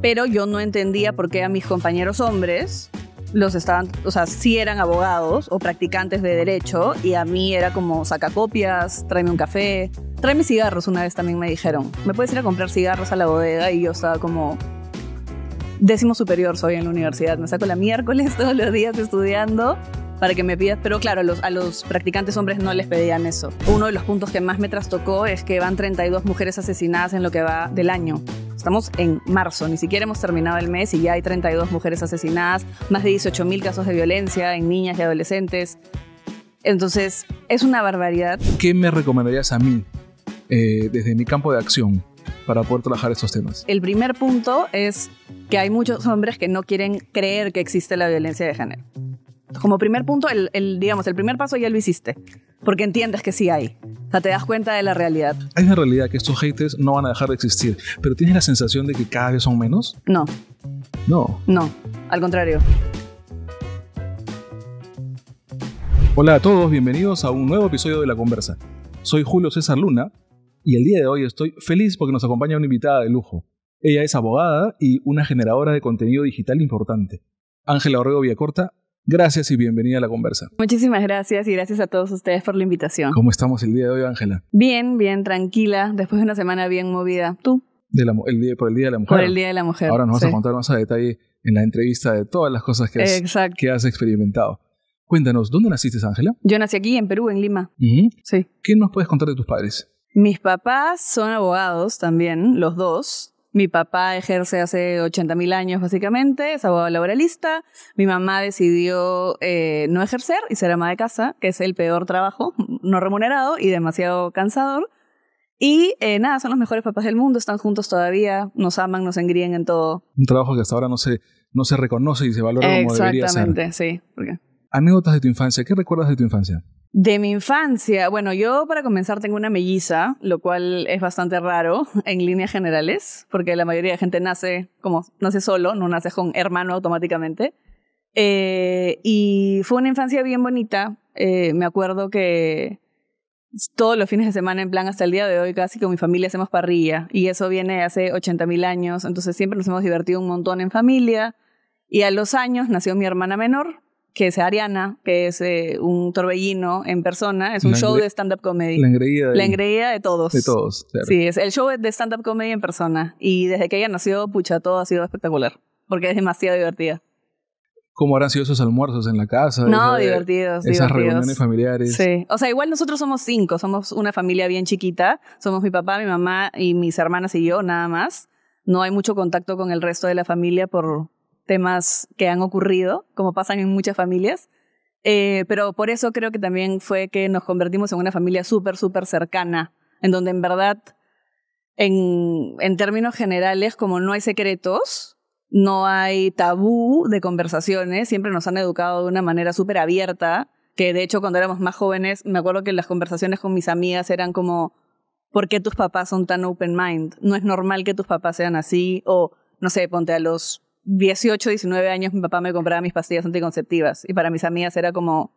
pero yo no entendía por qué a mis compañeros hombres los estaban, o sea, eran abogados o practicantes de derecho y a mí era como saca copias, tráeme un café, tráeme cigarros una vez también me dijeron, me puedes ir a comprar cigarros a la bodega y yo estaba como décimo superior soy en la universidad, me saco la miércoles todos los días estudiando para que me pidas, pero claro, a los, a los practicantes hombres no les pedían eso. Uno de los puntos que más me trastocó es que van 32 mujeres asesinadas en lo que va del año. Estamos en marzo, ni siquiera hemos terminado el mes y ya hay 32 mujeres asesinadas, más de 18 mil casos de violencia en niñas y adolescentes. Entonces, es una barbaridad. ¿Qué me recomendarías a mí eh, desde mi campo de acción para poder trabajar estos temas? El primer punto es que hay muchos hombres que no quieren creer que existe la violencia de género. Como primer punto, el, el digamos, el primer paso ya lo hiciste porque entiendes que sí hay. O sea, te das cuenta de la realidad. Hay una realidad que estos haters no van a dejar de existir, pero ¿tienes la sensación de que cada vez son menos? No. No. No, al contrario. Hola a todos, bienvenidos a un nuevo episodio de La Conversa. Soy Julio César Luna y el día de hoy estoy feliz porque nos acompaña una invitada de lujo. Ella es abogada y una generadora de contenido digital importante. Ángela Orrego Villacorta, Gracias y bienvenida a la conversa. Muchísimas gracias y gracias a todos ustedes por la invitación. ¿Cómo estamos el día de hoy, Ángela? Bien, bien, tranquila, después de una semana bien movida. ¿Tú? el día, por el Día de la Mujer. Por el Día de la Mujer. Ahora nos vas a contar más a detalle en la entrevista de todas las cosas que has, experimentado. Cuéntanos, ¿dónde naciste, Ángela? Yo nací aquí, en Perú, en Lima. ¿Qué nos puedes contar de tus padres? Mis papás son abogados también, los dos. Mi papá ejerce hace 80 mil años, básicamente, es abogado laboralista. Mi mamá decidió eh, no ejercer y ser ama de casa, que es el peor trabajo, no remunerado y demasiado cansador. Y eh, nada, son los mejores papás del mundo, están juntos todavía, nos aman, nos engríen en todo. Un trabajo que hasta ahora no se, reconoce y se valora como debería ser. Exactamente, sí. Anécdotas de tu infancia, ¿qué recuerdas de tu infancia? De mi infancia, bueno, yo para comenzar tengo una melliza, lo cual es bastante raro en líneas generales, porque la mayoría de gente nace como nace solo, no nace con hermano automáticamente. Eh, y fue una infancia bien bonita. Eh, me acuerdo que todos los fines de semana, en plan hasta el día de hoy, casi con mi familia hacemos parrilla. Y eso viene hace 80.000 años. Entonces siempre nos hemos divertido un montón en familia. Y a los años nació mi hermana menor, que es Ariana, que es eh, un torbellino en persona, es un show de stand-up comedy. La engreída de, la engreída de todos. De todos, Sí, es, el show de stand-up comedy en persona. Y desde que ella nació, pucha, todo ha sido espectacular, porque es demasiado divertida. ¿Cómo habrán sido esos almuerzos en la casa? No, divertidos. Esas reuniones familiares. Sí. O sea, igual nosotros somos cinco, somos una familia bien chiquita. Somos mi papá, mi mamá y mis hermanas y yo, nada más. No hay mucho contacto con el resto de la familia por, temas que han ocurrido, como pasan en muchas familias. Eh, pero por eso creo que también fue que nos convertimos en una familia súper, súper cercana, en donde en verdad, en, en términos generales, como no hay secretos, no hay tabú de conversaciones, siempre nos han educado de una manera súper abierta, que de hecho cuando éramos más jóvenes, me acuerdo que las conversaciones con mis amigas eran como, ¿por qué tus papás son tan open mind? No es normal que tus papás sean así, o no sé, ponte a los 18, 19 años mi papá me compraba mis pastillas anticonceptivas y para mis amigas era como,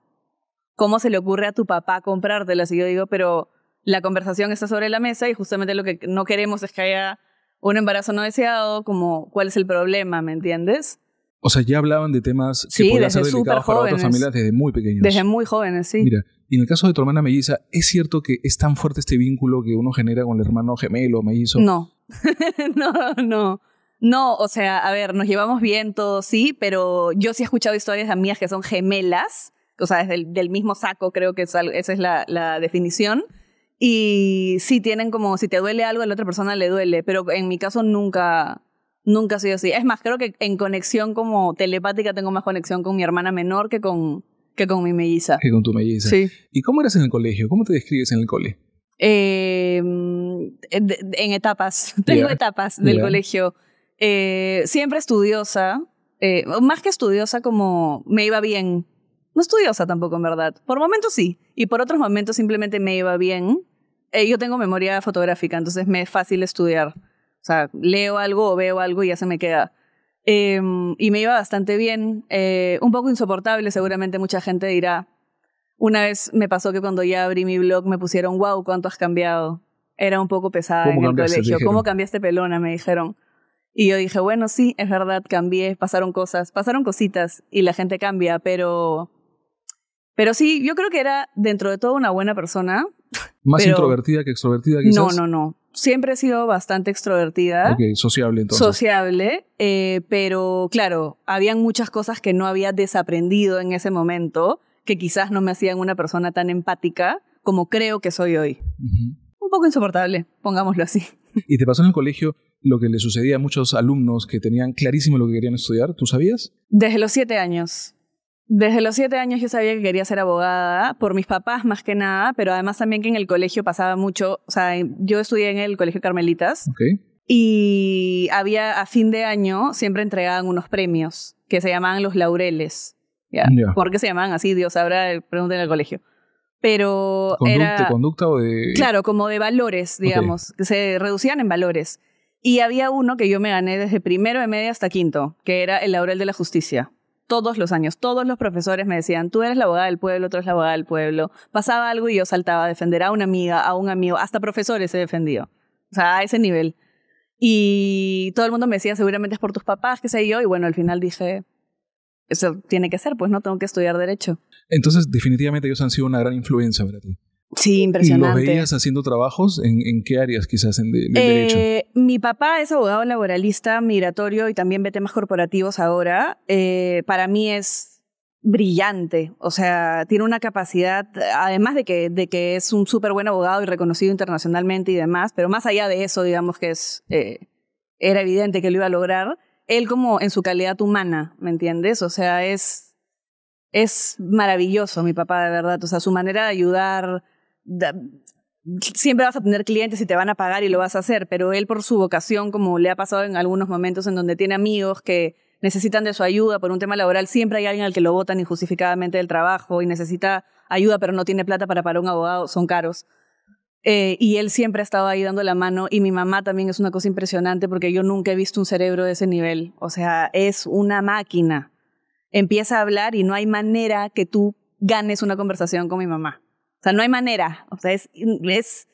¿cómo se le ocurre a tu papá comprártelas? Y yo digo, pero la conversación está sobre la mesa y justamente lo que no queremos es que haya un embarazo no deseado, como cuál es el problema, ¿me entiendes? O sea, ya hablaban de temas que sí, ser delicados para otras familias desde muy pequeños. Desde muy jóvenes, sí. Mira, y en el caso de tu hermana melliza, ¿es cierto que es tan fuerte este vínculo que uno genera con el hermano gemelo mellizo? No, no, no. No, o sea, a ver, nos llevamos bien todos, sí, pero yo sí he escuchado historias de amigas que son gemelas, o sea, desde del, mismo saco, creo que esa es la, definición. Y sí tienen como, si te duele algo, a la otra persona le duele, pero en mi caso nunca, nunca ha sido así. Es más, creo que en conexión como telepática tengo más conexión con mi hermana menor que con, que con mi melliza. Que con tu melliza. Sí. ¿Y cómo eras en el colegio? ¿Cómo te describes en el cole? Eh, en etapas, tengo etapas del colegio. Eh, siempre estudiosa, eh, más que estudiosa como me iba bien. No estudiosa tampoco, en verdad. Por momentos sí, y por otros momentos simplemente me iba bien. Eh, yo tengo memoria fotográfica, entonces me es fácil estudiar. O sea, leo algo o veo algo y ya se me queda. Em, y me iba bastante bien, un poco insoportable, seguramente mucha gente dirá. Una vez me pasó que cuando ya abrí mi blog me pusieron, wow, cuánto has cambiado. Era un poco pesada en el colegio. ¿Cómo cambiaste pelona? Me dijeron. Y yo dije, bueno, sí, es verdad, cambié, pasaron cosas, pasaron cositas y la gente cambia, pero, pero sí, yo creo que era dentro de todo una buena persona. ¿Más introvertida que extrovertida quizás? No, no, no. Siempre he sido bastante extrovertida. Ok, sociable entonces. Sociable, eh, pero claro, habían muchas cosas que no había desaprendido en ese momento que quizás no me hacían una persona tan empática como creo que soy hoy. Un poco insoportable, pongámoslo así. Y te pasó en el colegio lo que le sucedía a muchos alumnos que tenían clarísimo lo que querían estudiar. ¿Tú sabías? Desde los siete años. Desde los siete años yo sabía que quería ser abogada, por mis papás más que nada, pero además también que en el colegio pasaba mucho, o sea, yo estudié en el colegio Carmelitas y había a fin de año siempre entregaban unos premios que se llamaban los laureles. ¿Por qué se llamaban así? Dios sabrá, pregunten el colegio pero era... ¿De conducta o de...? Claro, como de valores, digamos, que se reducían en valores. Y había uno que yo me gané desde primero de media hasta quinto, que era el Laurel de la Justicia. Todos los años, todos los profesores me decían, tú eres la abogada del pueblo, tú eres la abogada del pueblo. Pasaba algo y yo saltaba a defender a una amiga, a un amigo, hasta profesores he defendido. O sea, a ese nivel. Y todo el mundo me decía, seguramente es por tus papás, qué sé yo. Y bueno, al final dije, eso tiene que ser, pues no tengo que estudiar derecho. Entonces, definitivamente ellos han sido una gran influencia para ti. Sí, impresionante. ¿Y los veías haciendo trabajos? ¿En, qué áreas quizás en derecho? Eh, mi papá es abogado laboralista, migratorio y también ve temas corporativos ahora. Eh, para mí es brillante, o sea, tiene una capacidad, además de que, de que es un súper buen abogado y reconocido internacionalmente y demás, pero más allá de eso, digamos que es, eh, era evidente que lo iba a lograr él como en su calidad humana, ¿me entiendes? O sea, es, es maravilloso mi papá, de verdad. O sea, su manera de ayudar, siempre vas a tener clientes y te van a pagar y lo vas a hacer, pero él por su vocación, como le ha pasado en algunos momentos en donde tiene amigos que necesitan de su ayuda por un tema laboral, siempre hay alguien al que lo votan injustificadamente del trabajo y necesita ayuda pero no tiene plata para pagar un abogado, son caros. Eh, y él siempre ha estado ahí dando la mano y mi mamá también es una cosa impresionante porque yo nunca he visto un cerebro de ese nivel. O sea, es una máquina. Empieza a hablar y no hay manera que tú ganes una conversación con mi mamá. O sea, no hay manera. O sea, es... es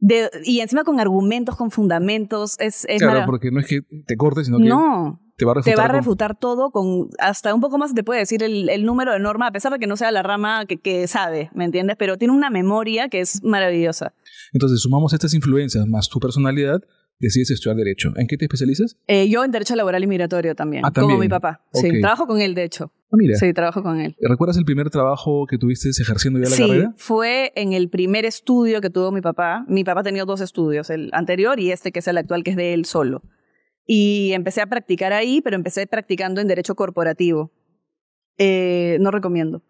de, y encima con argumentos, con fundamentos, es... claro, porque no es que te cortes, sino que... No. Te va a refutar, todo con hasta un poco más te puede decir el, el, número de norma, a pesar de que no sea la rama que, que sabe, ¿me entiendes? Pero tiene una memoria que es maravillosa. Entonces, sumamos estas influencias más tu personalidad, decides estudiar Derecho. ¿En qué te especializas? Eh, yo en Derecho Laboral y Migratorio también, ah, como mi papá. Sí, trabajo con él, de hecho. Ah, mira. Sí, trabajo con él. ¿Recuerdas el primer trabajo que tuviste ejerciendo ya la carrera? fue en el primer estudio que tuvo mi papá. Mi papá tenía dos estudios, el anterior y este que es el actual, que es de él solo. Y empecé a practicar ahí, pero empecé practicando en Derecho Corporativo. Eh, no recomiendo.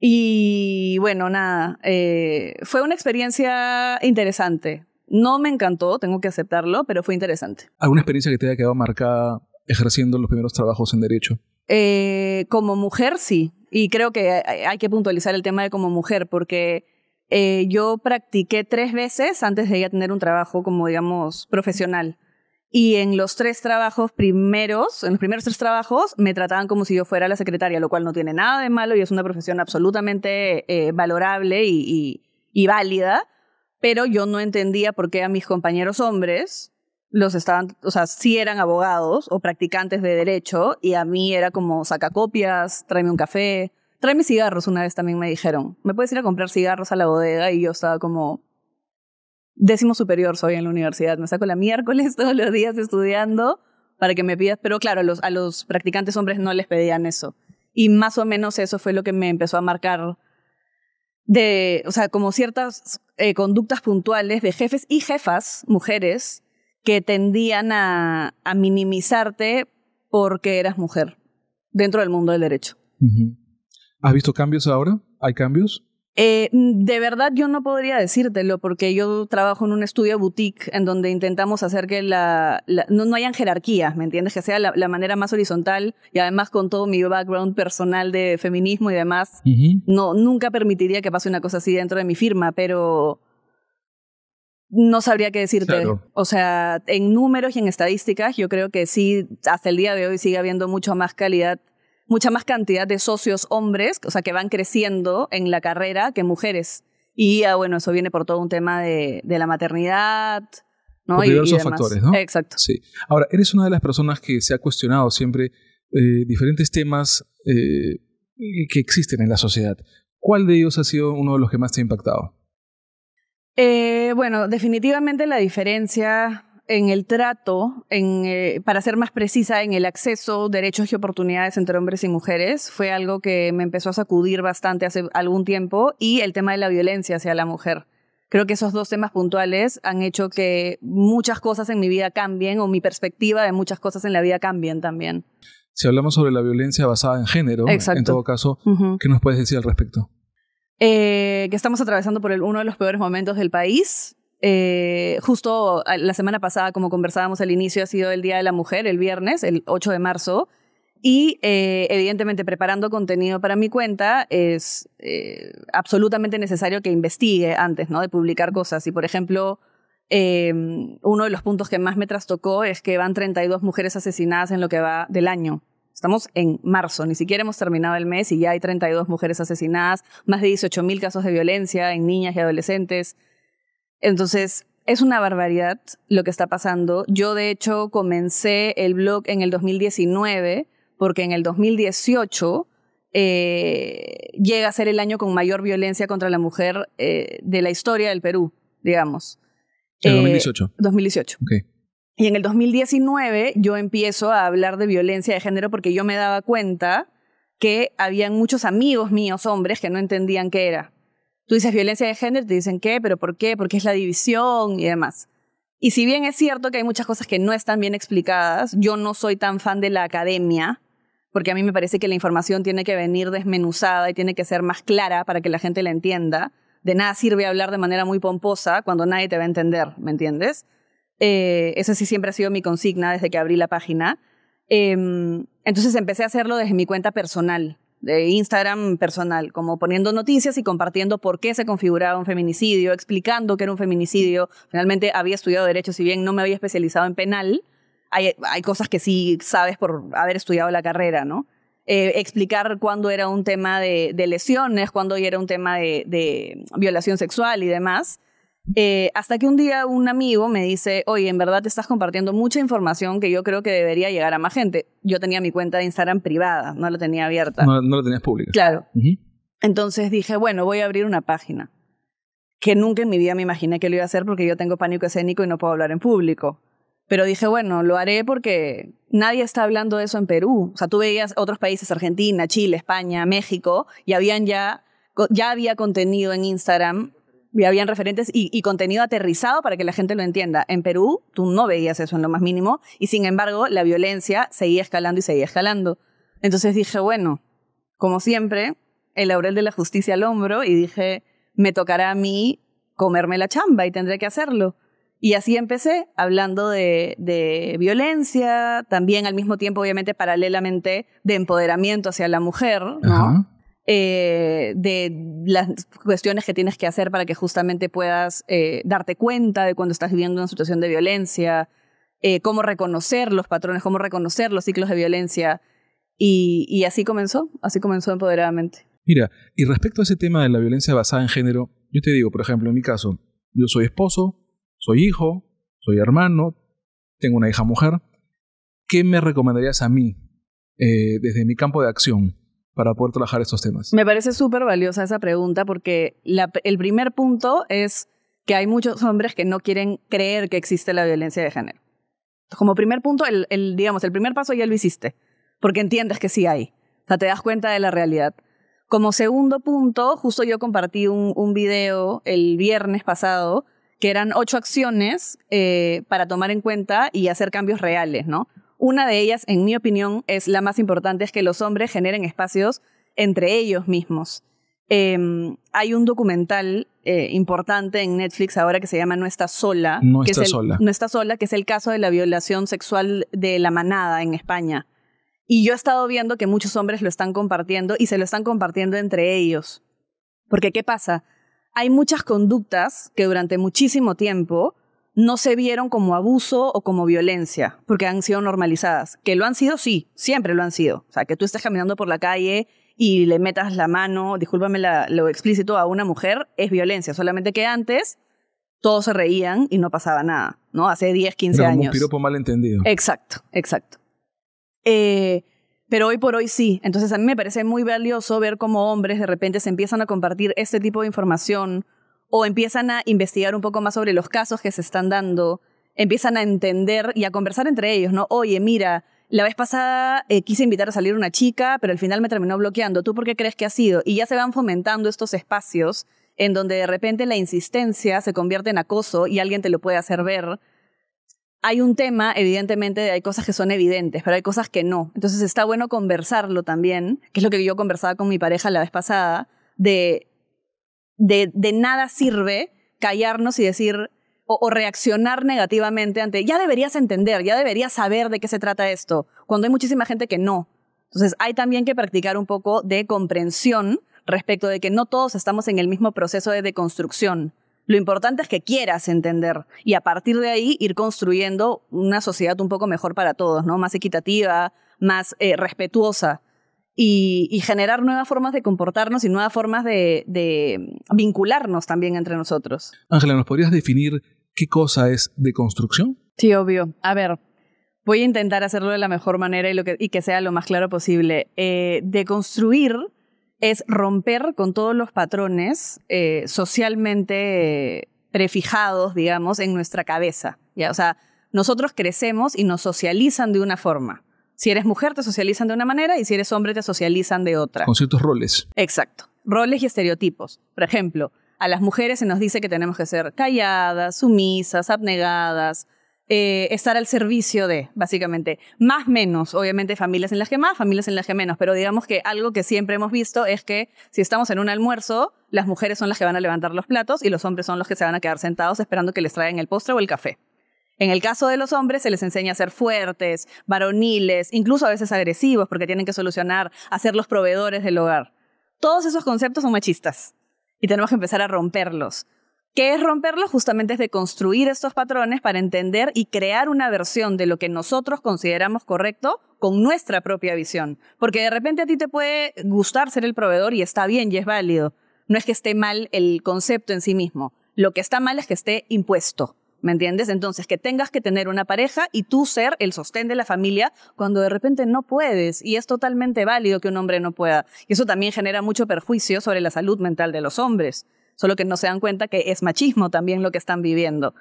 Y bueno, nada, eh, fue una experiencia interesante. No me encantó, tengo que aceptarlo, pero fue interesante. ¿Alguna experiencia que te haya quedado marcada ejerciendo los primeros trabajos en derecho? Eh, como mujer, sí. Y creo que hay que puntualizar el tema de como mujer, porque eh, yo practiqué tres veces antes de ya tener un trabajo como, digamos, profesional. Y en los tres trabajos primeros, en los primeros tres trabajos, me trataban como si yo fuera la secretaria, lo cual no tiene nada de malo y es una profesión absolutamente eh, valorable y, válida. Pero yo no entendía por qué a mis compañeros hombres los estaban, o sea, si eran abogados o practicantes de derecho y a mí era como saca copias, tráeme un café, tráeme cigarros, una vez también me dijeron, me puedes ir a comprar cigarros a la bodega y yo estaba como, décimo superior soy en la universidad. Me saco la miércoles todos los días estudiando para que me pidas, pero claro, a los, a los practicantes hombres no les pedían eso. Y más o menos eso fue lo que me empezó a marcar de, o sea, como ciertas eh, conductas puntuales de jefes y jefas, mujeres, que tendían a, minimizarte porque eras mujer dentro del mundo del derecho. ¿Has visto cambios ahora? ¿Hay cambios? Eh, mm, de verdad yo no podría decírtelo porque yo trabajo en un estudio boutique en donde intentamos hacer que la, no, hayan jerarquías, ¿me entiendes? Que sea la, manera más horizontal y además con todo mi background personal de feminismo y demás, no, nunca permitiría que pase una cosa así dentro de mi firma, pero no sabría qué decirte. O sea, en números y en estadísticas yo creo que sí, hasta el día de hoy sigue habiendo mucho más calidad mucha más cantidad de socios hombres, o sea, que van creciendo en la carrera que mujeres. Y ah, bueno, eso viene por todo un tema de, la maternidad, ¿no? y, diversos factores, ¿no? Exacto. Sí. Ahora, eres una de las personas que se ha cuestionado siempre eh, diferentes temas eh, que existen en la sociedad. ¿Cuál de ellos ha sido uno de los que más te ha impactado? Eh, bueno, definitivamente la diferencia en el trato, eh, para ser más precisa, en el acceso, derechos y oportunidades entre hombres y mujeres, fue algo que me empezó a sacudir bastante hace algún tiempo, y el tema de la violencia hacia la mujer. Creo que esos dos temas puntuales han hecho que muchas cosas en mi vida cambien o mi perspectiva de muchas cosas en la vida cambien también. Si hablamos sobre la violencia basada en género, en todo caso, ¿qué nos puedes decir al respecto? Eh, que estamos atravesando por uno de los peores momentos del país, eh, justo ah, la semana pasada, como conversábamos al inicio, ha sido el Día de la Mujer, el viernes, el 8 de marzo. Y eh, evidentemente preparando contenido para mi cuenta es eh, absolutamente necesario que investigue antes ¿no? de publicar cosas. Y por ejemplo, em, uno de los puntos que más me trastocó es que van 32 mujeres asesinadas en lo que va del año. Estamos en marzo, ni siquiera hemos terminado el mes y ya hay 32 mujeres asesinadas, más de 18.000 casos de violencia en niñas y adolescentes. Entonces, es una barbaridad lo que está pasando. Yo, de hecho, comencé el blog en el 2019 porque en el 2018 eh, llega a ser el año con mayor violencia contra la mujer eh, de la historia del Perú, digamos. ¿En el 2018? Eh, 2018. Y en el 2019 yo empiezo a hablar de violencia de género porque yo me daba cuenta que habían muchos amigos míos, hombres, que no entendían qué era. Tú dices violencia de género, te dicen qué, pero por qué, porque es la división y demás. Y si bien es cierto que hay muchas cosas que no están bien explicadas, yo no soy tan fan de la academia, porque a mí me parece que la información tiene que venir desmenuzada y tiene que ser más clara para que la gente la entienda. De nada sirve hablar de manera muy pomposa cuando nadie te va a entender, ¿me entiendes? Eh, Eso sí siempre ha sido mi consigna desde que abrí la página. Em, entonces empecé a hacerlo desde mi cuenta personal de Instagram personal, como poniendo noticias y compartiendo por qué se configuraba un feminicidio, explicando que era un feminicidio. Finalmente había estudiado derecho, si bien no me había especializado en penal, hay, hay cosas que sí sabes por haber estudiado la carrera, ¿no? Eh, explicar cuándo era un tema de, de lesiones, cuándo era un tema de, de, violación sexual y demás. Eh, hasta que un día un amigo me dice, oye, en verdad te estás compartiendo mucha información que yo creo que debería llegar a más gente. Yo tenía mi cuenta de Instagram privada, no la tenía abierta. No, no la tenías pública. Claro. Entonces dije, bueno, voy a abrir una página. Que nunca en mi vida me imaginé que lo iba a hacer porque yo tengo pánico escénico y no puedo hablar en público. Pero dije, bueno, lo haré porque nadie está hablando de eso en Perú. O sea, tú veías otros países, Argentina, Chile, España, México, y habían ya, ya había contenido en Instagram habían referentes y, contenido aterrizado para que la gente lo entienda. En Perú, tú no veías eso en lo más mínimo, y sin embargo, la violencia seguía escalando y seguía escalando. Entonces dije, bueno, como siempre, el laurel de la justicia al hombro, y dije, me tocará a mí comerme la chamba y tendré que hacerlo. Y así empecé, hablando de, violencia, también al mismo tiempo, obviamente, paralelamente, de empoderamiento hacia la mujer, ¿no? Eh, de las cuestiones que tienes que hacer para que justamente puedas eh, darte cuenta de cuando estás viviendo una situación de violencia, eh, cómo reconocer los patrones, cómo reconocer los ciclos de violencia. Y, así comenzó, así comenzó empoderadamente. Mira, y respecto a ese tema de la violencia basada en género, yo te digo, por ejemplo, en mi caso, yo soy esposo, soy hijo, soy hermano, tengo una hija mujer. ¿Qué me recomendarías a mí desde mi campo de acción? para poder trabajar estos temas? Me parece súper valiosa esa pregunta porque el primer punto es que hay muchos hombres que no quieren creer que existe la violencia de género. Como primer punto, el, digamos, el primer paso ya lo hiciste, porque entiendes que sí hay. O sea, te das cuenta de la realidad. Como segundo punto, justo yo compartí un, video el viernes pasado, que eran ocho acciones eh, para tomar en cuenta y hacer cambios reales, ¿no? Una de ellas, en mi opinión, es la más importante, es que los hombres generen espacios entre ellos mismos. Em, hay un documental eh, importante en Netflix ahora que se llama No está sola. No está sola, que es el caso de la violación sexual de la manada en España. Y yo he estado viendo que muchos hombres lo están compartiendo y se lo están compartiendo entre ellos. Porque ¿qué pasa? Hay muchas conductas que durante muchísimo tiempo no se vieron como abuso o como violencia, porque han sido normalizadas. Que lo han sido, sí, siempre lo han sido. O sea, que tú estés caminando por la calle y le metas la mano, discúlpame lo explícito, a una mujer, es violencia. Solamente que antes todos se reían y no pasaba nada, ¿no? Hace 10, 15 años. Un piropo malentendido. Exacto, exacto. Eh, pero hoy por hoy sí. Entonces a mí me parece muy valioso ver cómo hombres de repente se empiezan a compartir este tipo de información o empiezan a investigar un poco más sobre los casos que se están dando, empiezan a entender y a conversar entre ellos, ¿no? Oye, mira, la vez pasada eh, quise invitar a salir una chica, pero al final me terminó bloqueando. ¿Tú por qué crees que ha sido? Y ya se van fomentando estos espacios en donde de repente la insistencia se convierte en acoso y alguien te lo puede hacer ver. Hay un tema, evidentemente, hay cosas que son evidentes, pero hay cosas que no. Entonces está bueno conversarlo también, que es lo que yo conversaba con mi pareja la vez pasada, de de, nada sirve callarnos y decir o, reaccionar negativamente ante, ya deberías entender, ya deberías saber de qué se trata esto, cuando hay muchísima gente que no. Entonces hay también que practicar un poco de comprensión respecto de que no todos estamos en el mismo proceso de deconstrucción. Lo importante es que quieras entender y a partir de ahí ir construyendo una sociedad un poco mejor para todos, ¿no? Más equitativa, más eh, respetuosa y, generar nuevas formas de comportarnos y nuevas formas de, vincularnos también entre nosotros. Ángela, ¿nos podrías definir qué cosa es deconstrucción? Sí, obvio. A ver, voy a intentar hacerlo de la mejor manera y, que, sea lo más claro posible. Eh, deconstruir es romper con todos los patrones eh, socialmente prefijados, digamos, en nuestra cabeza. O sea, nosotros crecemos y nos socializan de una forma. Si eres mujer, te socializan de una manera y si eres hombre, te socializan de otra. Con ciertos roles. Exacto. Roles y estereotipos. Por ejemplo, a las mujeres se nos dice que tenemos que ser calladas, sumisas, abnegadas, eh, estar al servicio de, básicamente. Más menos, obviamente, familias en las que más, familias en las que menos. Pero digamos que algo que siempre hemos visto es que si estamos en un almuerzo, las mujeres son las que van a levantar los platos y los hombres son los que se van a quedar sentados esperando que les traigan el postre o el café. En el caso de los hombres se les enseña a ser fuertes, varoniles, incluso a veces agresivos porque tienen que solucionar, a ser los proveedores del hogar. Todos esos conceptos son machistas y tenemos que empezar a romperlos. ¿Qué es romperlos? Justamente es de construir estos patrones para entender y crear una versión de lo que nosotros consideramos correcto con nuestra propia visión. Porque de repente a ti te puede gustar ser el proveedor y está bien y es válido. No es que esté mal el concepto en sí mismo. Lo que está mal es que esté impuesto. ¿Me entiendes? Entonces, que tengas que tener una pareja y tú ser el sostén de la familia cuando de repente no puedes. Y es totalmente válido que un hombre no pueda. Y eso también genera mucho perjuicio sobre la salud mental de los hombres. Solo que no se dan cuenta que es machismo también lo que están viviendo.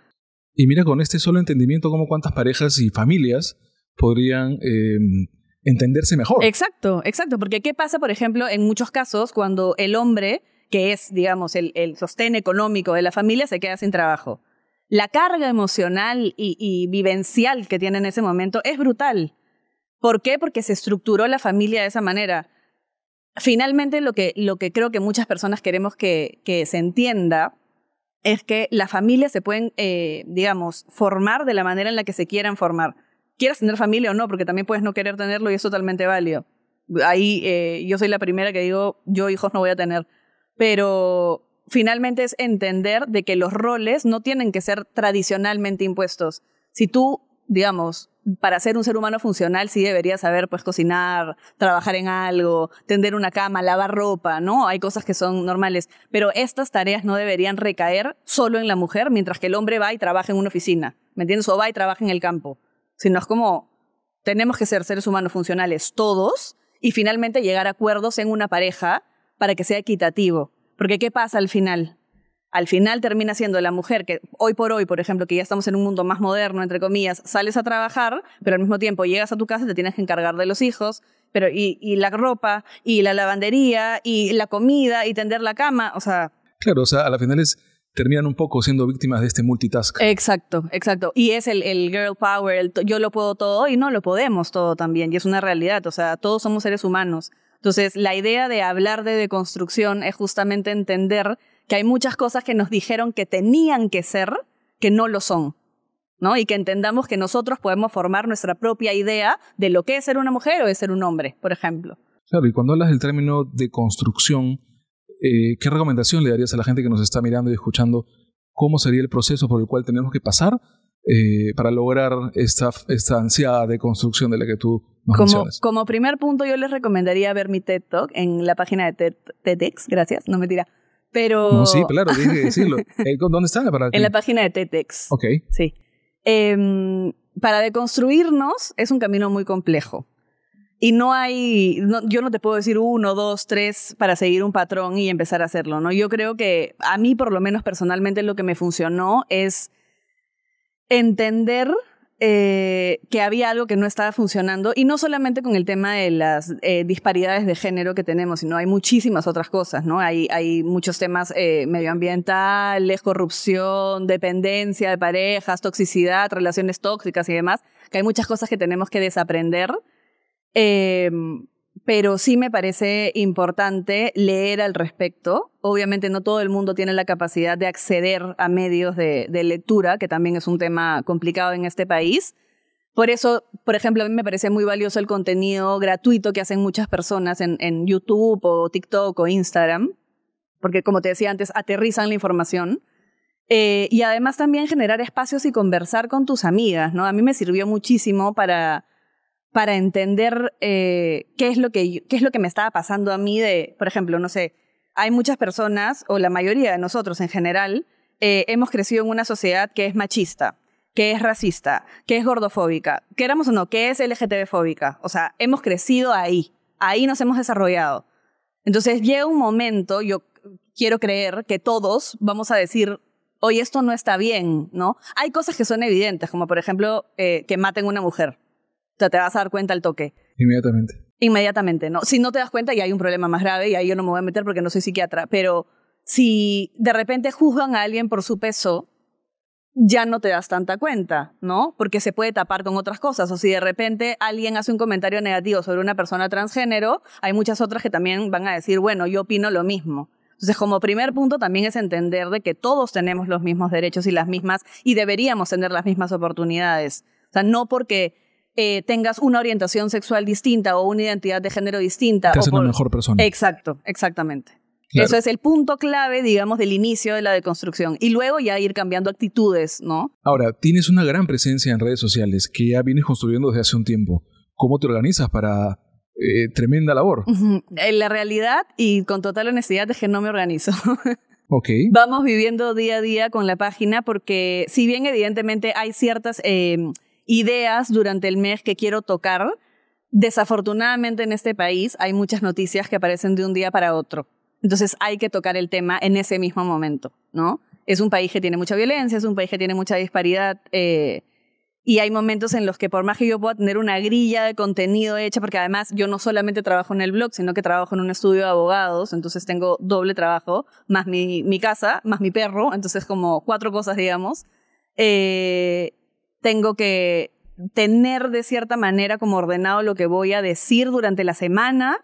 Y mira con este solo entendimiento ¿cómo cuántas parejas y familias podrían em, entenderse mejor. Exacto, exacto. Porque ¿qué pasa, por ejemplo, en muchos casos cuando el hombre, que es, digamos, el, el sostén económico de la familia, se queda sin trabajo? la carga emocional y, vivencial que tiene en ese momento es brutal. ¿Por qué? Porque se estructuró la familia de esa manera. Finalmente, lo que, creo que muchas personas queremos que, se entienda es que las familias se pueden, eh, digamos, formar de la manera en la que se quieran formar. Quieras tener familia o no, porque también puedes no querer tenerlo y es totalmente válido. Ahí eh, yo soy la primera que digo, yo hijos no voy a tener. Pero finalmente es entender de que los roles no tienen que ser tradicionalmente impuestos. Si tú, digamos, para ser un ser humano funcional sí deberías saber pues cocinar, trabajar en algo, tender una cama, lavar ropa, ¿no? Hay cosas que son normales, pero estas tareas no deberían recaer solo en la mujer, mientras que el hombre va y trabaja en una oficina, ¿me entiendes? O va y trabaja en el campo. Sino es como tenemos que ser seres humanos funcionales todos y finalmente llegar a acuerdos en una pareja para que sea equitativo. Porque ¿qué pasa al final? Al final termina siendo la mujer que hoy por hoy, por ejemplo, que ya estamos en un mundo más moderno, entre comillas, sales a trabajar, pero al mismo tiempo llegas a tu casa y te tienes que encargar de los hijos, pero y, la ropa, y la lavandería, y la comida, y tender la cama, o sea... Claro, o sea, a la final es terminan un poco siendo víctimas de este multitask. Exacto, exacto. Y es el, girl power, yo lo puedo todo y no lo podemos todo también. Y es una realidad, o sea, todos somos seres humanos. Entonces, la idea de hablar de deconstrucción es justamente entender que hay muchas cosas que nos dijeron que tenían que ser, que no lo son. ¿no? Y que entendamos que nosotros podemos formar nuestra propia idea de lo que es ser una mujer o es ser un hombre, por ejemplo. Claro, y cuando hablas del término deconstrucción, eh, ¿qué recomendación le darías a la gente que nos está mirando y escuchando? ¿Cómo sería el proceso por el cual tenemos que pasar eh, para lograr esta, esta ansiada construcción de la que tú como, Como primer punto, yo les recomendaría ver mi TED Talk en la página de TEDx. Gracias, no me dirá. Pero... sí, claro, tienes que decirlo. Eh, ¿Dónde está En la página de TEDx. Ok. Sí. Em, para deconstruirnos es un camino muy complejo. Y no hay, yo no te puedo decir uno, dos, tres para seguir un patrón y empezar a hacerlo, ¿no? Yo creo que a mí, por lo menos personalmente, lo que me funcionó es entender eh, que había algo que no estaba funcionando, y no solamente con el tema de las eh, disparidades de género que tenemos, sino hay muchísimas otras cosas, ¿no? Hay, hay muchos temas eh, medioambientales, corrupción, dependencia de parejas, toxicidad, relaciones tóxicas y demás, que hay muchas cosas que tenemos que desaprender. Em, pero sí me parece importante leer al respecto. Obviamente no todo el mundo tiene la capacidad de acceder a medios de, lectura, que también es un tema complicado en este país. Por eso, por ejemplo, a mí me parece muy valioso el contenido gratuito que hacen muchas personas en, YouTube o TikTok o Instagram, porque como te decía antes, aterrizan la información. Eh, y además también generar espacios y conversar con tus amigas, ¿no? A mí me sirvió muchísimo para para entender eh, qué, es lo que me estaba pasando a mí de, por ejemplo, no sé, hay muchas personas, o la mayoría de nosotros en general, eh, hemos crecido en una sociedad que es machista, que es racista, que es gordofóbica, queramos o no, que es LGTB-fóbica. O sea, hemos crecido ahí, ahí nos hemos desarrollado. Entonces llega un momento, yo quiero creer que todos vamos a decir, hoy esto no está bien, ¿no? Hay cosas que son evidentes, como por ejemplo eh, que maten a una mujer. O sea, te vas a dar cuenta al toque. Inmediatamente. Inmediatamente, ¿no? Si no te das cuenta, y hay un problema más grave y ahí yo no me voy a meter porque no soy psiquiatra, pero si de repente juzgan a alguien por su peso, ya no te das tanta cuenta, ¿no? Porque se puede tapar con otras cosas. O si de repente alguien hace un comentario negativo sobre una persona transgénero, hay muchas otras que también van a decir, bueno, yo opino lo mismo. Entonces, como primer punto también es entender de que todos tenemos los mismos derechos y las mismas, y deberíamos tener las mismas oportunidades. O sea, no porque eh, tengas una orientación sexual distinta o una identidad de género distinta. Te mejor persona. Exacto, exactamente. Eso es el punto clave, digamos, del inicio de la deconstrucción. Y luego ya ir cambiando actitudes, ¿no? Ahora, tienes una gran presencia en redes sociales que ya vienes construyendo desde hace un tiempo. ¿Cómo te organizas para eh, tremenda labor? En eh, la realidad, y con total honestidad, es que no me organizo. Ok. Vamos viviendo día a día con la página porque si bien evidentemente hay ciertas ideas durante el mes que quiero tocar. Desafortunadamente en este país hay muchas noticias que aparecen de un día para otro. Entonces hay que tocar el tema en ese mismo momento, ¿no? Es un país que tiene mucha violencia, es un país que tiene mucha disparidad. Eh, y hay momentos en los que por más que yo pueda tener una grilla de contenido hecha, porque además yo no solamente trabajo en el blog, sino que trabajo en un estudio de abogados, entonces tengo doble trabajo, más mi, mi casa, más mi perro, entonces como cuatro cosas, digamos. Eh, tengo que tener de cierta manera como ordenado lo que voy a decir durante la semana,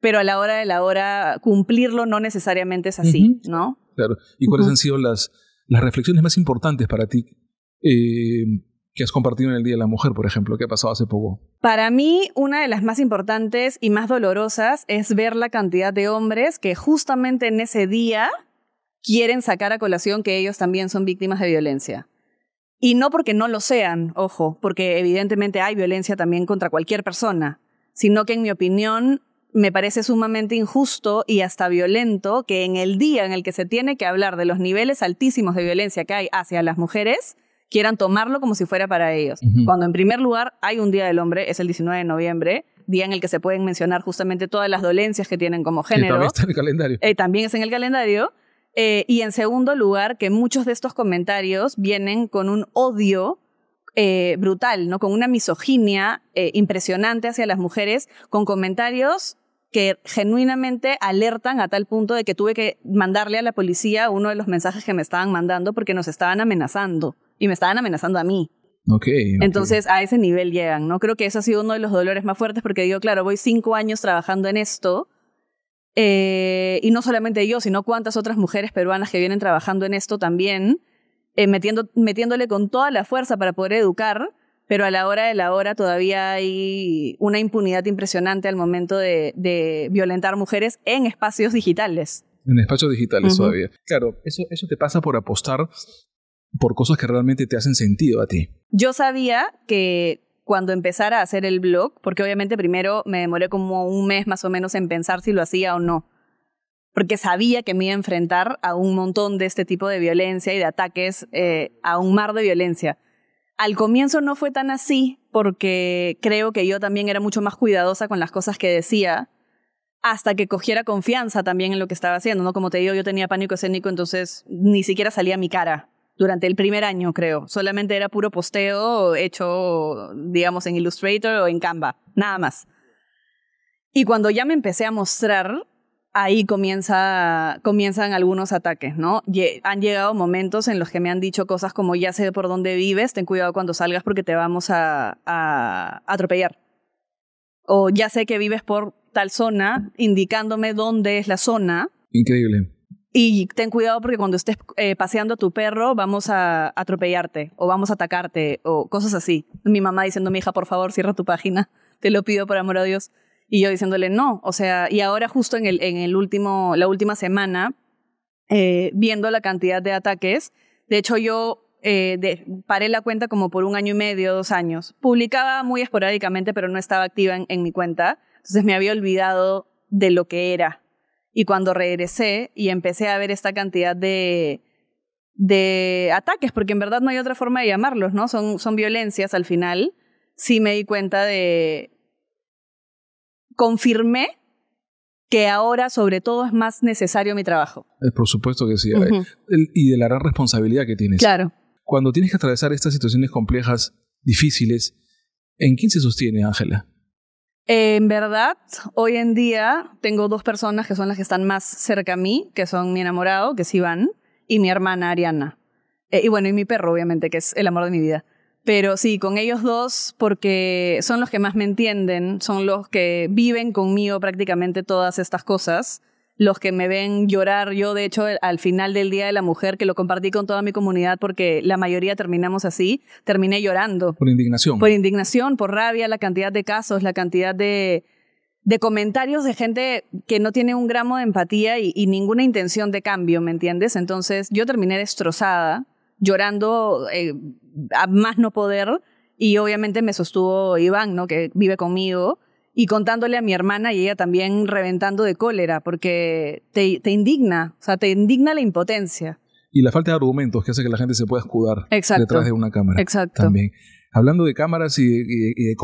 pero a la hora de la hora cumplirlo no necesariamente es así, ¿no? Claro. ¿Y cuáles han sido las, reflexiones más importantes para ti eh, que has compartido en el Día de la Mujer, por ejemplo? ¿Qué ha pasado hace poco? Para mí, una de las más importantes y más dolorosas es ver la cantidad de hombres que justamente en ese día quieren sacar a colación que ellos también son víctimas de violencia. Y no porque no lo sean, ojo, porque evidentemente hay violencia también contra cualquier persona, sino que en mi opinión me parece sumamente injusto y hasta violento que en el día en el que se tiene que hablar de los niveles altísimos de violencia que hay hacia las mujeres, quieran tomarlo como si fuera para ellos. Cuando en primer lugar hay un Día del Hombre, es el 19 de noviembre, día en el que se pueden mencionar justamente todas las dolencias que tienen como género. Y también está en el calendario. Eh, también es en el calendario. Eh, y en segundo lugar, que muchos de estos comentarios vienen con un odio eh, brutal, ¿no? Con una misoginia eh, impresionante hacia las mujeres, con comentarios que genuinamente alertan a tal punto de que tuve que mandarle a la policía uno de los mensajes que me estaban mandando porque nos estaban amenazando y me estaban amenazando a mí. Entonces a ese nivel llegan, ¿no? Creo que eso ha sido uno de los dolores más fuertes porque digo, claro, voy cinco años trabajando en esto eh, y no solamente yo, sino cuántas otras mujeres peruanas que vienen trabajando en esto también, eh, metiéndole con toda la fuerza para poder educar, pero a la hora de la hora todavía hay una impunidad impresionante al momento de, violentar mujeres en espacios digitales. En espacios digitales todavía. Claro, eso, eso te pasa por apostar por cosas que realmente te hacen sentido a ti. Yo sabía que cuando empezara a hacer el blog, porque obviamente primero me demoré como un mes más o menos en pensar si lo hacía o no, porque sabía que me iba a enfrentar a un montón de este tipo de violencia y de ataques, eh, a un mar de violencia. Al comienzo no fue tan así, porque creo que yo también era mucho más cuidadosa con las cosas que decía, hasta que cogiera confianza también en lo que estaba haciendo, ¿no? Como te digo, yo tenía pánico escénico, entonces ni siquiera salía mi cara durante el primer año, creo. Solamente era puro posteo hecho, digamos, en Illustrator o en Canva, nada más. Y cuando ya me empecé a mostrar, ahí comienza, comienzan algunos ataques, ¿no? Han llegado momentos en los que me han dicho cosas como, ya sé por dónde vives, ten cuidado cuando salgas porque te vamos a, a atropellar. O ya sé que vives por tal zona, indicándome dónde es la zona. Increíble. Y ten cuidado porque cuando estés eh, paseando a tu perro vamos a atropellarte o vamos a atacarte o cosas así. Mi mamá diciendo, mi hija, por favor, cierra tu página, te lo pido por amor a Dios. Y yo diciéndole, no, o sea, y ahora justo en, en el último, la última semana, eh, viendo la cantidad de ataques, de hecho yo eh, paré la cuenta como por un año y medio, dos años. Publicaba muy esporádicamente, pero no estaba activa en mi cuenta. Entonces me había olvidado de lo que era y cuando regresé y empecé a ver esta cantidad de, de ataques, porque en verdad no hay otra forma de llamarlos, ¿no? Son, son violencias al final. Sí me di cuenta de... Confirmé que ahora sobre todo es más necesario mi trabajo. Eh, por supuesto que sí. Eh, y de la gran responsabilidad que tienes. Claro. Cuando tienes que atravesar estas situaciones complejas, difíciles, ¿en quién se sostiene, Ángela? En verdad, hoy en día tengo dos personas que son las que están más cerca a mí, que son mi enamorado, que es Iván, y mi hermana Ariana. Eh, y bueno, y mi perro, obviamente, que es el amor de mi vida. Pero sí, con ellos dos, porque son los que más me entienden, son los que viven conmigo prácticamente todas estas cosas los que me ven llorar, yo de hecho al final del Día de la Mujer, que lo compartí con toda mi comunidad porque la mayoría terminamos así, terminé llorando. Por indignación. Por indignación, por rabia, la cantidad de casos, la cantidad de, comentarios de gente que no tiene un gramo de empatía y, ninguna intención de cambio, ¿me entiendes? Entonces yo terminé destrozada, llorando eh, a más no poder y obviamente me sostuvo Iván, ¿no? Que vive conmigo y contándole a mi hermana y ella también reventando de cólera, porque te, indigna, o sea, te indigna la impotencia. Y la falta de argumentos que hace que la gente se pueda escudar detrás de una cámara. Exacto. También. Hablando de cámaras y de,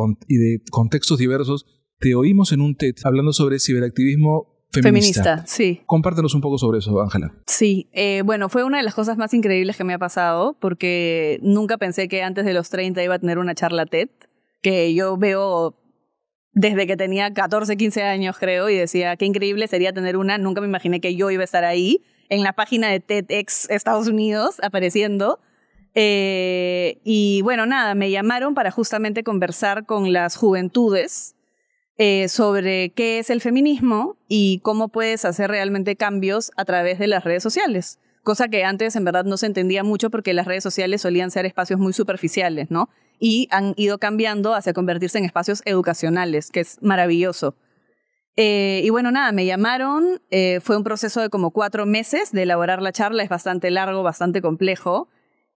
contextos diversos, te oímos en un TED hablando sobre ciberactivismo feminista. Feminista, sí. Compártenos un poco sobre eso, Ángela. Sí, eh, bueno, fue una de las cosas más increíbles que me ha pasado, porque nunca pensé que antes de los 30 iba a tener una charla TED que yo veo desde que tenía 14, 15 años, creo, y decía, qué increíble sería tener una. Nunca me imaginé que yo iba a estar ahí, en la página de TEDx Estados Unidos, apareciendo. Eh, y bueno, nada, me llamaron para justamente conversar con las juventudes eh, sobre qué es el feminismo y cómo puedes hacer realmente cambios a través de las redes sociales. Cosa que antes en verdad no se entendía mucho porque las redes sociales solían ser espacios muy superficiales, ¿no? y han ido cambiando hacia convertirse en espacios educacionales, que es maravilloso. Eh, y bueno, nada, me llamaron, eh, fue un proceso de como cuatro meses de elaborar la charla, es bastante largo, bastante complejo,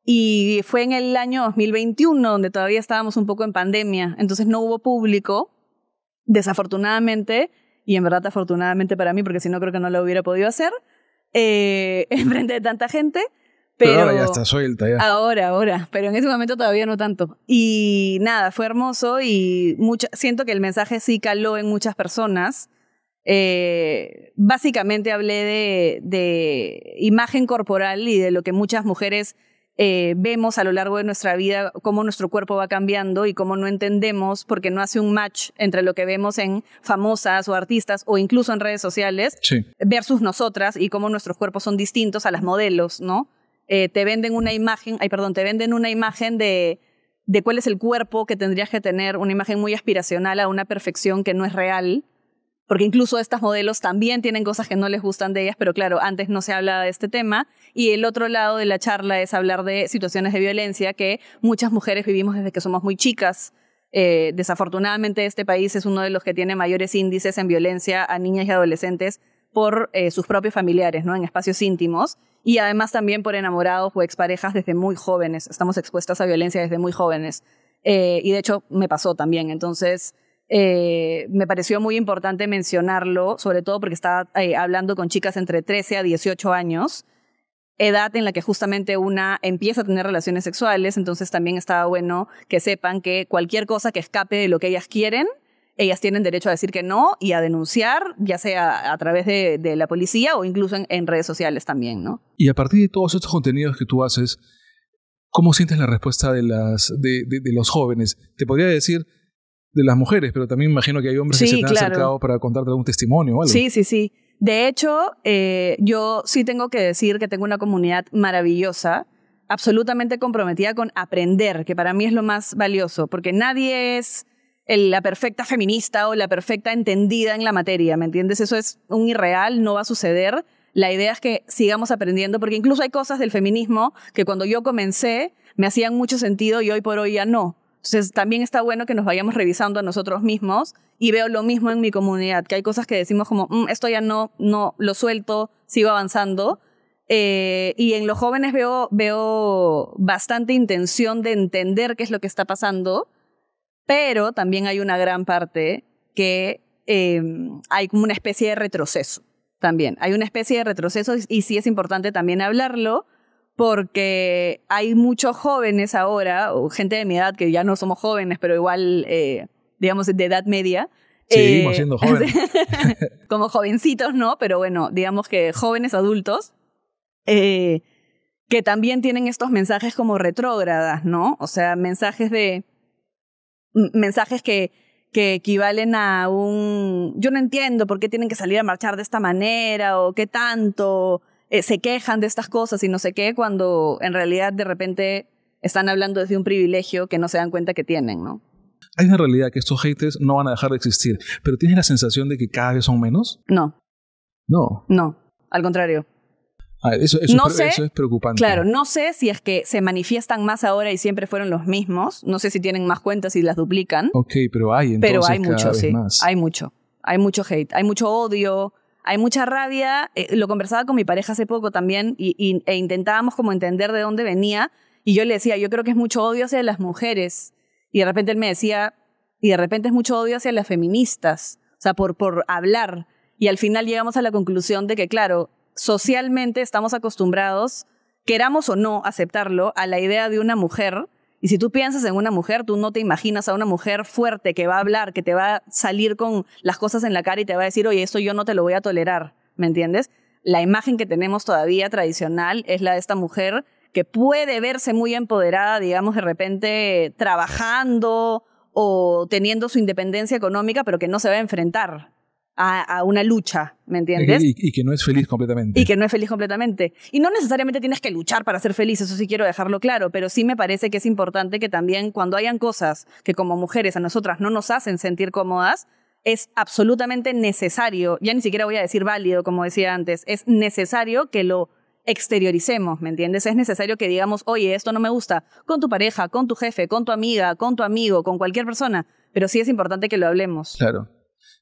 y fue en el año 2021 donde todavía estábamos un poco en pandemia, entonces no hubo público, desafortunadamente, y en verdad afortunadamente para mí, porque si no creo que no lo hubiera podido hacer, eh, en de tanta gente. Pero, ahora ya está suelta ya. Ahora, ahora, pero en ese momento todavía no tanto. Y nada, fue hermoso y siento que el mensaje sí caló en muchas personas. Eh, básicamente hablé de, imagen corporal y de lo que muchas mujeres eh, vemos a lo largo de nuestra vida, cómo nuestro cuerpo va cambiando y cómo no entendemos porque no hace un match entre lo que vemos en famosas o artistas o incluso en redes sociales versus nosotras y cómo nuestros cuerpos son distintos a las modelos, ¿no? Eh, te venden una imagen, ay, perdón, te venden una imagen de, cuál es el cuerpo que tendrías que tener, una imagen muy aspiracional a una perfección que no es real, porque incluso estas modelos también tienen cosas que no les gustan de ellas, pero claro, antes no se hablaba de este tema. Y el otro lado de la charla es hablar de situaciones de violencia que muchas mujeres vivimos desde que somos muy chicas. Eh, desafortunadamente este país es uno de los que tiene mayores índices en violencia a niñas y adolescentes por eh, sus propios familiares, ¿no? En espacios íntimos y además también por enamorados o exparejas desde muy jóvenes. Estamos expuestas a violencia desde muy jóvenes. Eh, y de hecho me pasó también. Entonces, eh, me pareció muy importante mencionarlo, sobre todo porque estaba eh, hablando con chicas entre 13 a 18 años, edad en la que justamente una empieza a tener relaciones sexuales, entonces también estaba bueno que sepan que cualquier cosa que escape de lo que ellas quieren ellas tienen derecho a decir que no y a denunciar, ya sea a través de, la policía o incluso en, redes sociales también, ¿no? Y a partir de todos estos contenidos que tú haces, ¿cómo sientes la respuesta de, los jóvenes? Te podría decir de las mujeres, pero también imagino que hay hombres que se han acercado para contarte algún testimonio o algo. Sí, sí, sí. De hecho, eh, yo sí tengo que decir que tengo una comunidad maravillosa, absolutamente comprometida con aprender, que para mí es lo más valioso, porque nadie es la perfecta feminista o la perfecta entendida en la materia, ¿me entiendes? Eso es un irreal, no va a suceder. La idea es que sigamos aprendiendo, porque incluso hay cosas del feminismo que cuando yo comencé me hacían mucho sentido y hoy por hoy ya no. Entonces también está bueno que nos vayamos revisando a nosotros mismos y veo lo mismo en mi comunidad, que hay cosas que decimos como, mm, esto ya no, no, lo suelto, sigo avanzando. Eh, y en los jóvenes veo, veo bastante intención de entender qué es lo que está pasando pero también hay una gran parte que eh, hay como una especie de retroceso también. Hay una especie de retroceso y sí es importante también hablarlo porque hay muchos jóvenes ahora, o gente de mi edad, que ya no somos jóvenes, pero igual, eh, digamos, de edad media. Seguimos eh, siendo jóvenes. como jovencitos, ¿no? Pero bueno, digamos que jóvenes adultos, que también tienen estos mensajes como retrógradas, ¿no? O sea, mensajes de mensajes que, equivalen a un, yo no entiendo por qué tienen que salir a marchar de esta manera o qué tanto eh, se quejan de estas cosas y no sé qué, cuando en realidad de repente están hablando desde un privilegio que no se dan cuenta que tienen, ¿no? Hay una realidad que estos haters no van a dejar de existir, pero ¿tienes la sensación de que cada vez son menos? No. No. No, al contrario. Ah, eso, no es, preocupante. Claro, no sé si es que se manifiestan más ahora y siempre fueron los mismos. No sé si tienen más cuentas y las duplican. Ok, pero hay entonces Pero hay Más. Hay mucho. Hay mucho hate, hay mucho odio, hay mucha rabia. Eh, lo conversaba con mi pareja hace poco también y, e intentábamos como entender de dónde venía. Y yo le decía, yo creo que es mucho odio hacia las mujeres. Y de repente él me decía, y de repente es mucho odio hacia las feministas. O sea, por, por hablar. Y al final llegamos a la conclusión de que, claro, socialmente estamos acostumbrados, queramos o no aceptarlo, a la idea de una mujer. Y si tú piensas en una mujer, tú no te imaginas a una mujer fuerte que va a hablar, que te va a salir con las cosas en la cara y te va a decir, oye, esto yo no te lo voy a tolerar, ¿me entiendes? La imagen que tenemos todavía tradicional es la de esta mujer que puede verse muy empoderada, digamos, de repente trabajando o teniendo su independencia económica, pero que no se va a enfrentar a, una lucha, ¿me entiendes? Y, y, que no es feliz completamente. Y que no es feliz completamente. Y no necesariamente tienes que luchar para ser feliz, eso sí quiero dejarlo claro, pero sí me parece que es importante que también cuando hayan cosas que como mujeres a nosotras no nos hacen sentir cómodas, es absolutamente necesario, ya ni siquiera voy a decir válido, como decía antes, es necesario que lo exterioricemos, ¿me entiendes? Es necesario que digamos, oye, esto no me gusta, con tu pareja, con tu jefe, con tu amiga, con tu amigo, con cualquier persona, pero sí es importante que lo hablemos. Claro.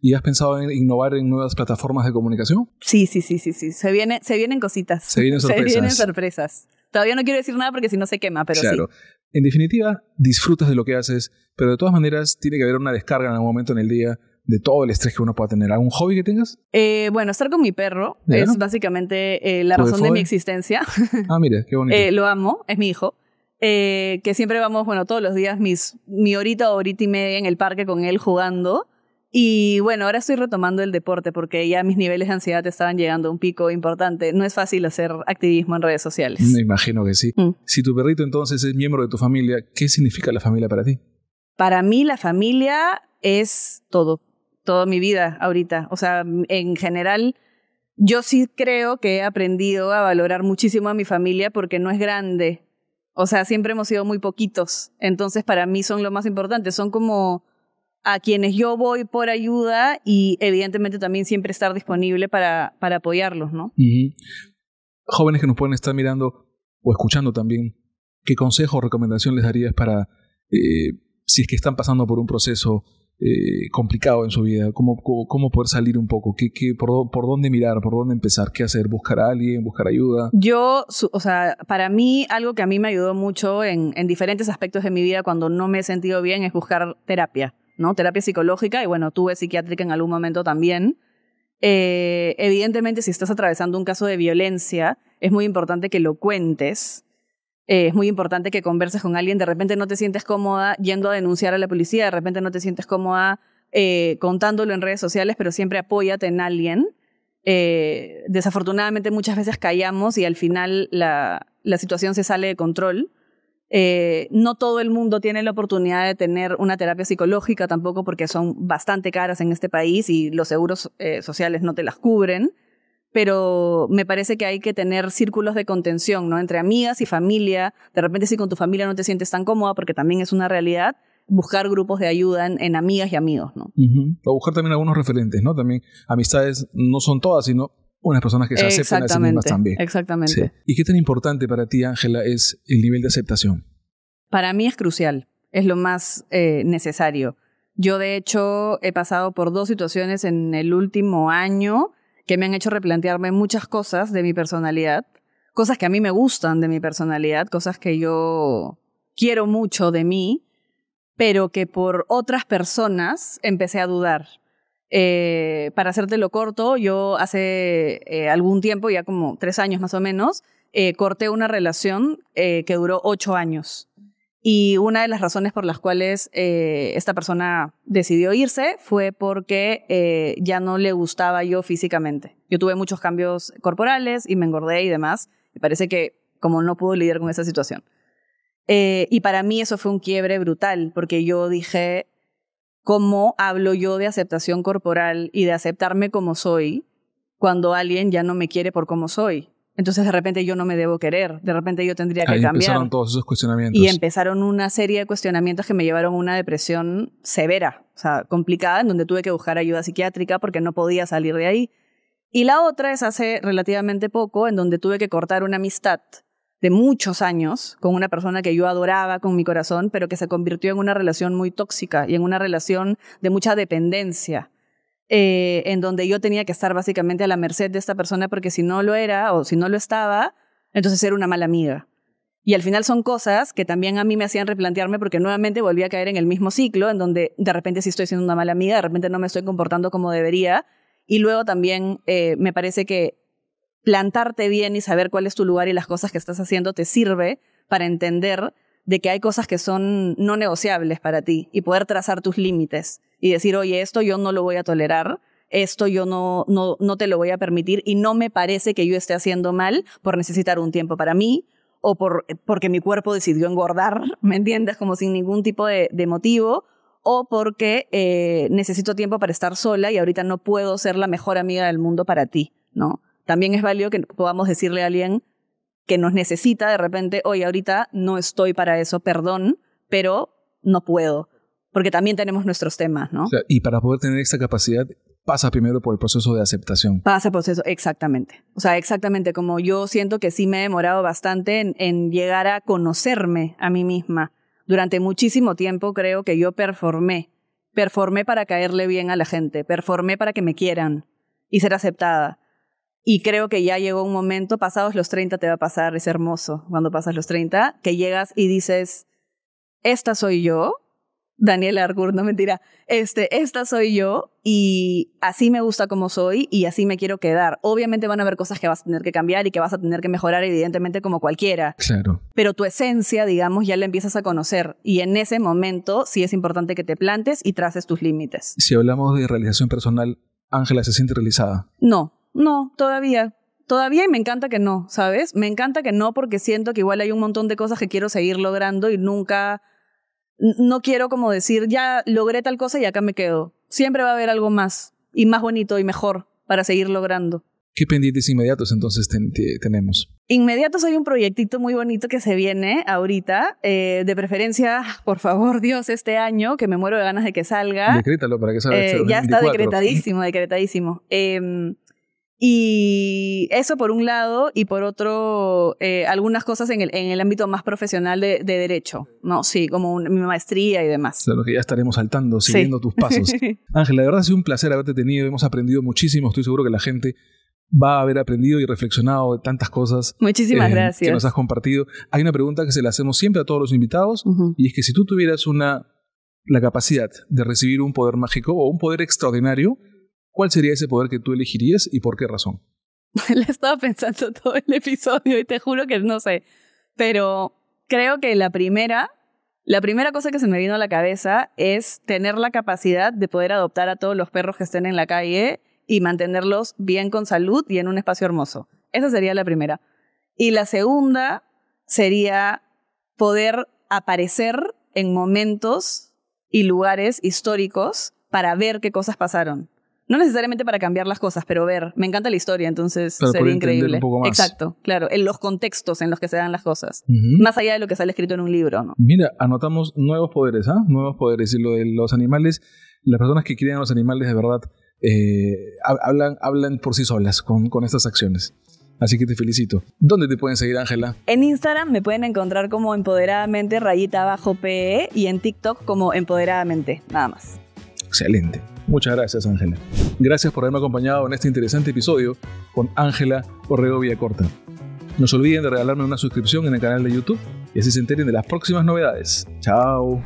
¿Y has pensado en innovar en nuevas plataformas de comunicación? Sí, sí, sí, sí, sí. Se, viene, se vienen cositas. Se vienen sorpresas. Todavía no quiero decir nada porque si no se quema, pero claro. En definitiva, disfrutas de lo que haces, pero de todas maneras tiene que haber una descarga en algún momento en el día de todo el estrés que uno pueda tener. ¿Algún hobby que tengas? Eh, bueno, estar con mi perro es básicamente eh, la razón de, mi existencia. Ah, mire, qué bonito. Eh, lo amo, es mi hijo. que siempre vamos, bueno, todos los días, mis, mi horita o horita y media en el parque con él jugando. Y bueno, ahora estoy retomando el deporte porque ya mis niveles de ansiedad estaban llegando a un pico importante. No es fácil hacer activismo en redes sociales. Me imagino que sí. Mm. Si tu perrito entonces es miembro de tu familia, ¿qué significa la familia para ti? Para mí la familia es todo, toda mi vida ahorita. O sea, en general, yo sí creo que he aprendido a valorar muchísimo a mi familia porque no es grande. O sea, siempre hemos sido muy poquitos. Entonces, para mí son lo más importante. Son como a quienes yo voy por ayuda y evidentemente también siempre estar disponible para, apoyarlos, ¿no? Jóvenes que nos pueden estar mirando o escuchando también, ¿qué consejo o recomendación les darías para, eh, si es que están pasando por un proceso eh, complicado en su vida, cómo, cómo, poder salir un poco, ¿Qué, por, dónde mirar, por dónde empezar, qué hacer, buscar a alguien, buscar ayuda. Yo, o sea, para mí algo que a mí me ayudó mucho en diferentes aspectos de mi vida cuando no me he sentido bien es buscar terapia. ¿no? Terapia psicológica y bueno, tuve psiquiátrica en algún momento también. Eh, evidentemente, si estás atravesando un caso de violencia, es muy importante que lo cuentes. Eh, es muy importante que converses con alguien. De repente no te sientes cómoda yendo a denunciar a la policía, de repente no te sientes cómoda eh, contándolo en redes sociales, pero siempre apóyate en alguien. desafortunadamente muchas veces callamos y al final la situación se sale de control. Eh, no todo el mundo tiene la oportunidad de tener una terapia psicológica tampoco porque son bastante caras en este país y los seguros eh, sociales no te las cubren, pero me parece que hay que tener círculos de contención, ¿no? Entre amigas y familia, de repente si con tu familia no te sientes tan cómoda porque también es una realidad, buscar grupos de ayuda en, amigas y amigos, ¿no? buscar también algunos referentes, ¿no? También amistades no son todas, sino unas personas que se aceptan a sí mismas también. Exactamente. ¿Y qué tan importante para ti, Ángela, es el nivel de aceptación? Para mí es crucial, es lo más eh, necesario. Yo, de hecho, he pasado por dos situaciones en el último año que me han hecho replantearme muchas cosas de mi personalidad, cosas que a mí me gustan de mi personalidad, cosas que yo quiero mucho de mí, pero que por otras personas empecé a dudar eh, para hacértelo corto, yo hace eh, algún tiempo, ya como tres años más o menos, eh, corté una relación eh, que duró ocho años. Y una de las razones por las cuales esta persona decidió irse fue porque ya no le gustaba yo físicamente. Yo tuve muchos cambios corporales y me engordé y demás. Me parece que como no pudo lidiar con esa situación. y para mí eso fue un quiebre brutal, porque yo dije, cómo hablo yo de aceptación corporal y de aceptarme como soy cuando alguien ya no me quiere por como soy. Entonces de repente yo no me debo querer, de repente yo tendría que Ahí cambiar. Empezaron todos esos cuestionamientos. Y empezaron una serie de cuestionamientos que me llevaron a una depresión severa, o sea, complicada, en donde tuve que buscar ayuda psiquiátrica porque no podía salir de ahí. Y la otra es hace relativamente poco, en donde tuve que cortar una amistad de muchos años con una persona que yo adoraba con mi corazón, pero que se convirtió en una relación muy tóxica y en una relación de mucha dependencia. Eh, en donde yo tenía que estar básicamente a la merced de esta persona porque si no lo era o si no lo estaba, entonces era una mala amiga. Y al final son cosas que también a mí me hacían replantearme porque nuevamente volvía a caer en el mismo ciclo en donde de repente sí estoy siendo una mala amiga, de repente no me estoy comportando como debería. Y luego también eh, me parece que plantarte bien y saber cuál es tu lugar y las cosas que estás haciendo te sirve para entender de que hay cosas que son no negociables para ti y poder trazar tus límites y decir, oye, esto yo no lo voy a tolerar, esto yo no, no, te lo voy a permitir y no me parece que yo esté haciendo mal por necesitar un tiempo para mí o por, porque mi cuerpo decidió engordar, ¿me entiendes? Como sin ningún tipo de, motivo o porque eh, necesito tiempo para estar sola y ahorita no puedo ser la mejor amiga del mundo para ti, ¿no? También es válido que podamos decirle a alguien que nos necesita de repente, hoy, ahorita no estoy para eso, perdón, pero no puedo, porque también tenemos nuestros temas, ¿no? y para poder tener esta capacidad pasa primero por el proceso de aceptación. Pasa por proceso, exactamente. O sea, exactamente como yo siento que sí me he demorado bastante en llegar a conocerme a mí misma. Durante muchísimo tiempo creo que yo performé, performé para caerle bien a la gente, performé para que me quieran y ser aceptada. Y creo que ya llegó un momento, pasados los 30 te va a pasar, es hermoso cuando pasas los 30, que llegas y dices, esta soy yo, Daniel Argur, no mentira, este, esta soy yo y así me gusta como soy y así me quiero quedar. Obviamente van a haber cosas que vas a tener que cambiar y que vas a tener que mejorar, evidentemente, como cualquiera. Claro. Pero tu esencia, digamos, ya la empiezas a conocer y en ese momento sí es importante que te plantes y traces tus límites. Si hablamos de realización personal, Ángela se siente realizada. No, no, todavía. Todavía y me encanta que no, ¿sabes? Me encanta que no porque siento que igual hay un montón de cosas que quiero seguir logrando y nunca, no quiero como decir, ya logré tal cosa y acá me quedo. Siempre va a haber algo más y más bonito y mejor para seguir logrando. ¿Qué pendientes inmediatos entonces tenemos? Inmediatos hay un proyectito muy bonito que se viene ahorita, eh, de preferencia, por favor Dios, este año, que me muero de ganas de que salga. Decrétalo para que salga. Este eh, ya está decretadísimo, decretadísimo. Eh, y eso por un lado y por otro, eh, algunas cosas en el, en el ámbito más profesional de, derecho, ¿no? Sí, como mi maestría y demás. De lo que ya estaremos saltando, siguiendo tus pasos. Ángela, de verdad ha sido un placer haberte tenido, hemos aprendido muchísimo, estoy seguro que la gente va a haber aprendido y reflexionado de tantas cosas Muchísimas eh, gracias. que nos has compartido. Hay una pregunta que se la hacemos siempre a todos los invitados y es que si tú tuvieras una, la capacidad de recibir un poder mágico o un poder extraordinario, ¿Cuál sería ese poder que tú elegirías y por qué razón? Le estaba pensando todo el episodio y te juro que no sé. Pero creo que la primera, la primera cosa que se me vino a la cabeza es tener la capacidad de poder adoptar a todos los perros que estén en la calle y mantenerlos bien con salud y en un espacio hermoso. Esa sería la primera. Y la segunda sería poder aparecer en momentos y lugares históricos para ver qué cosas pasaron no necesariamente para cambiar las cosas, pero ver, me encanta la historia, entonces sería increíble. Un poco más. Exacto, claro, en los contextos en los que se dan las cosas, más allá de lo que sale escrito en un libro. ¿no? Mira, anotamos nuevos poderes, ¿ah? Nuevos poderes. Y lo de los animales, las personas que crían a los animales de verdad eh, hablan, hablan por sí solas con, con estas acciones. Así que te felicito. ¿Dónde te pueden seguir, Ángela? En Instagram me pueden encontrar como empoderadamente rayita bajo PE y en TikTok como empoderadamente, nada más. Excelente. Muchas gracias, Ángela. Gracias por haberme acompañado en este interesante episodio con Ángela Orrego Villacorta. No se olviden de regalarme una suscripción en el canal de YouTube y así se enteren de las próximas novedades. Chao.